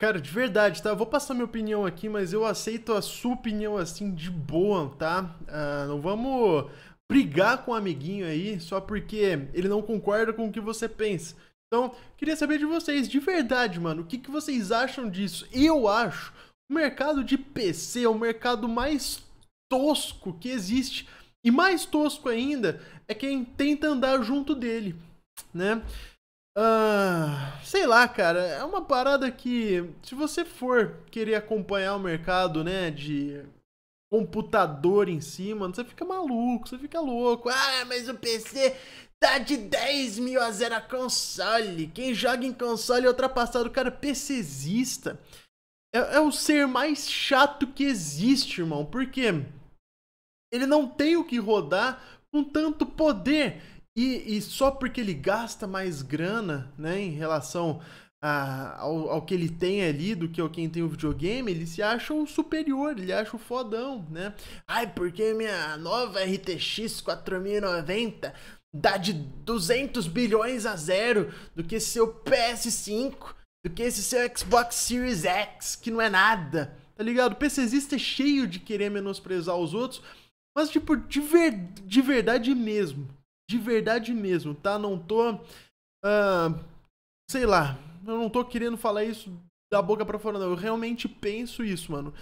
Cara, de verdade, tá? Eu vou passar minha opinião aqui, mas eu aceito a sua opinião assim de boa, tá? Ah, não vamos brigar com o um amiguinho aí só porque ele não concorda com o que você pensa. Então, queria saber de vocês, de verdade, mano, o que, que vocês acham disso? Eu acho o mercado de PC é o mercado mais tosco que existe. E mais tosco ainda é quem tenta andar junto dele, né? Ah, sei lá, cara, é uma parada que se você for querer acompanhar o mercado, né, de computador em si, você fica maluco, você fica louco. Ah, mas o PC tá de 10 mil a zero a console. Quem joga em console é ultrapassado, o cara PCzista. É, é o ser mais chato que existe, irmão, porque ele não tem o que rodar com tanto poder. E, e só porque ele gasta mais grana, né, em relação a, ao, ao, que ele tem ali do que ao quem tem o videogame, ele se acha o superior, ele acha o fodão, né? Ai, porque minha nova RTX 4090 dá de 200 bilhões a zero do que seu PS5, do que esse seu Xbox Series X, que não é nada, tá ligado? O PCzista é cheio de querer menosprezar os outros, mas, tipo, de, ver, de verdade mesmo, de verdade mesmo, tá? Não tô. Uh, sei lá, eu não tô querendo falar isso da boca pra fora, não. Eu realmente penso isso, mano.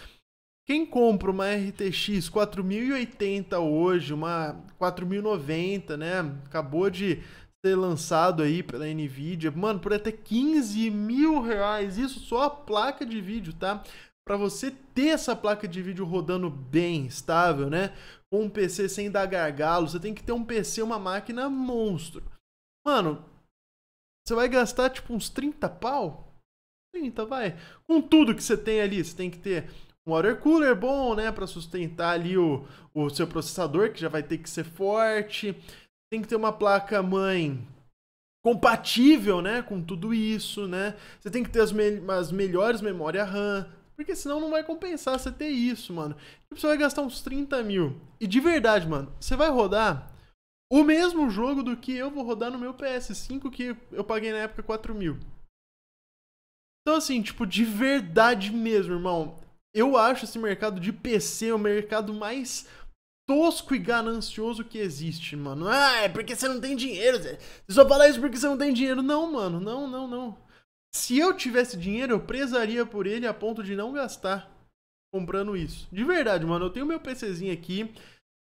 Quem compra uma RTX 4080 hoje, uma 4090, né? Acabou de ser lançado aí pela Nvidia, mano, por até 15 mil reais. Isso só a placa de vídeo, tá? para você ter essa placa de vídeo rodando bem, estável, né? Com um PC sem dar gargalo, você tem que ter um PC, uma máquina monstro. Mano, você vai gastar tipo uns 30 pau? 30, vai. Com tudo que você tem ali, você tem que ter um water cooler bom, né, para sustentar ali o, o seu processador, que já vai ter que ser forte. Tem que ter uma placa mãe compatível, né, com tudo isso, né? Você tem que ter as, me as melhores memória RAM, porque senão não vai compensar você ter isso, mano. Tipo, você vai gastar uns 30 mil. E de verdade, mano, você vai rodar o mesmo jogo do que eu vou rodar no meu PS5 que eu paguei na época 4 mil. Então, assim, tipo, de verdade mesmo, irmão. Eu acho esse mercado de PC o mercado mais tosco e ganancioso que existe, mano. Ah, é porque você não tem dinheiro. Você só fala isso porque você não tem dinheiro. Não, mano. Não, não, não. Se eu tivesse dinheiro, eu prezaria por ele a ponto de não gastar comprando isso. De verdade, mano, eu tenho meu PCzinho aqui,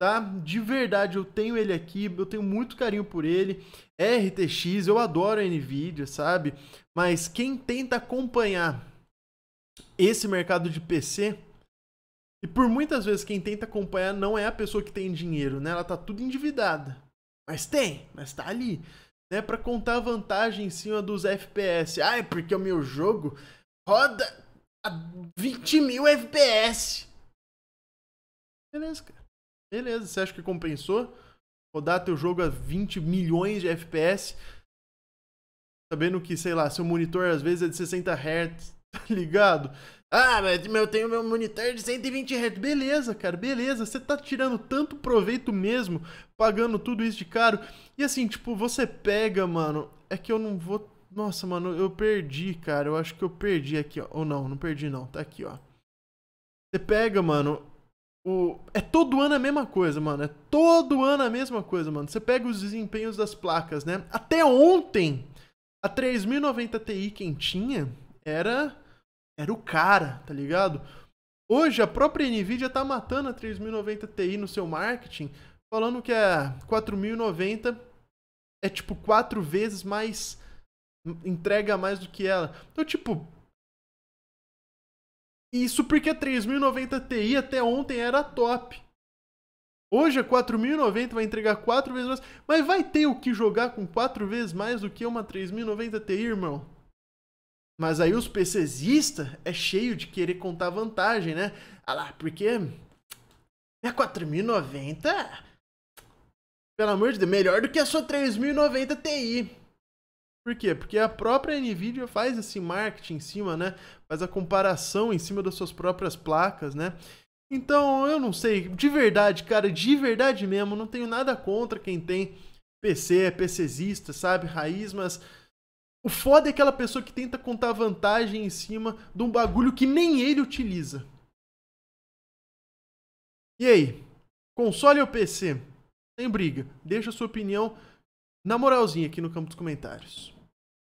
tá? De verdade, eu tenho ele aqui, eu tenho muito carinho por ele. É RTX, eu adoro a Nvidia, sabe? Mas quem tenta acompanhar esse mercado de PC, e por muitas vezes quem tenta acompanhar não é a pessoa que tem dinheiro, né? Ela tá tudo endividada. Mas tem, mas tá ali né, para contar vantagem em cima dos FPS. Ah, é porque o meu jogo roda a 20 mil FPS. Beleza, cara. Beleza, você acha que compensou rodar teu jogo a 20 milhões de FPS? Sabendo que, sei lá, seu monitor às vezes é de 60 Hz, tá ligado? Ah, mas eu tenho meu monitor de 120 Hz. Beleza, cara, beleza. Você tá tirando tanto proveito mesmo, pagando tudo isso de caro. E assim, tipo, você pega, mano. É que eu não vou. Nossa, mano, eu perdi, cara. Eu acho que eu perdi aqui, ó. Ou não, não perdi, não. Tá aqui, ó. Você pega, mano. O... É todo ano a mesma coisa, mano. É todo ano a mesma coisa, mano. Você pega os desempenhos das placas, né? Até ontem, a 3090 Ti quem tinha era era o cara, tá ligado? Hoje a própria Nvidia tá matando a 3090 Ti no seu marketing, falando que a 4090 é tipo quatro vezes mais entrega mais do que ela. Então, tipo, isso porque a 3090 Ti até ontem era top. Hoje a 4090 vai entregar quatro vezes mais. Mas vai ter o que jogar com quatro vezes mais do que uma 3090 Ti, irmão? Mas aí os PCzistas é cheio de querer contar vantagem, né? Ah lá, porque é 4090. Pelo amor de Deus, melhor do que a sua 3090 Ti. Por quê? Porque a própria Nvidia faz esse marketing em cima, né? Faz a comparação em cima das suas próprias placas, né? Então, eu não sei, de verdade, cara, de verdade mesmo, não tenho nada contra quem tem PC, PCzista, sabe, raiz, mas o foda é aquela pessoa que tenta contar vantagem em cima de um bagulho que nem ele utiliza. E aí? Console ou PC? Sem briga. Deixa a sua opinião na moralzinha aqui no campo dos comentários.